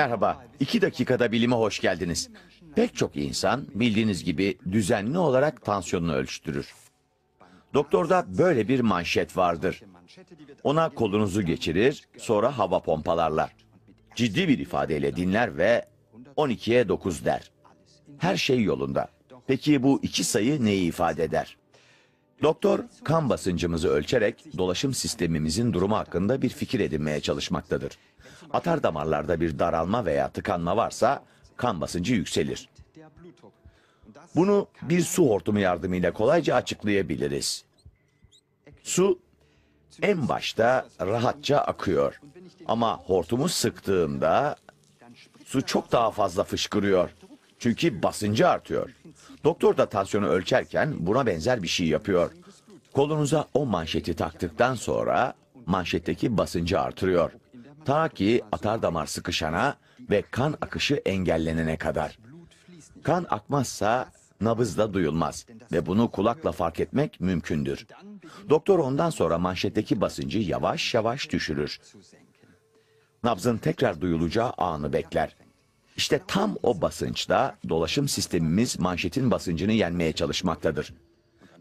Merhaba, iki dakikada bilime hoş geldiniz. Pek çok insan bildiğiniz gibi düzenli olarak tansiyonunu ölçtürür. Doktorda böyle bir manşet vardır. Ona kolunuzu geçirir, sonra hava pompalarlar. Ciddi bir ifadeyle dinler ve 12'ye 9 der. Her şey yolunda. Peki bu iki sayı neyi ifade eder? Doktor kan basıncımızı ölçerek dolaşım sistemimizin durumu hakkında bir fikir edinmeye çalışmaktadır. Atar damarlarda bir daralma veya tıkanma varsa kan basıncı yükselir. Bunu bir su hortumu yardımıyla kolayca açıklayabiliriz. Su en başta rahatça akıyor ama hortumu sıktığında su çok daha fazla fışkırıyor. Çünkü basıncı artıyor. Doktor da tansiyonu ölçerken buna benzer bir şey yapıyor. Kolunuza o manşeti taktıktan sonra manşetteki basıncı artırıyor. Ta ki atar damar sıkışana ve kan akışı engellenene kadar. Kan akmazsa nabız da duyulmaz ve bunu kulakla fark etmek mümkündür. Doktor ondan sonra manşetteki basıncı yavaş yavaş düşürür. Nabzın tekrar duyulacağı anı bekler. İşte tam o basınçta dolaşım sistemimiz manşetin basıncını yenmeye çalışmaktadır.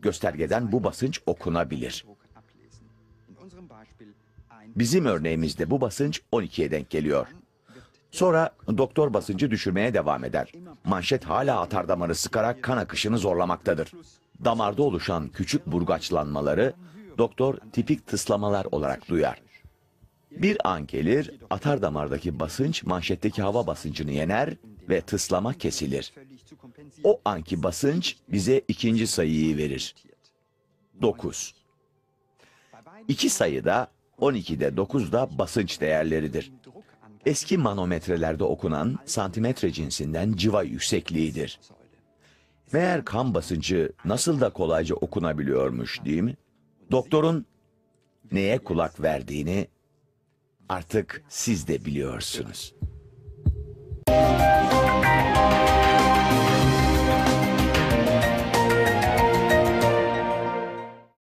Göstergeden bu basınç okunabilir. Bizim örneğimizde bu basınç 12'ye denk geliyor. Sonra doktor basıncı düşürmeye devam eder. Manşet hala atar damarı sıkarak kan akışını zorlamaktadır. Damarda oluşan küçük burgaçlanmaları doktor tipik tıslamalar olarak duyar. Bir an gelir, atar damardaki basınç manşetteki hava basıncını yener ve tıslama kesilir. O anki basınç bize ikinci sayıyı verir. 9. İki sayı da 12'de 9'da basınç değerleridir. Eski manometrelerde okunan santimetre cinsinden civa yüksekliğidir. Meğer kan basıncı nasıl da kolayca okunabiliyormuş değil mi? Doktorun neye kulak verdiğini Artık siz de biliyorsunuz.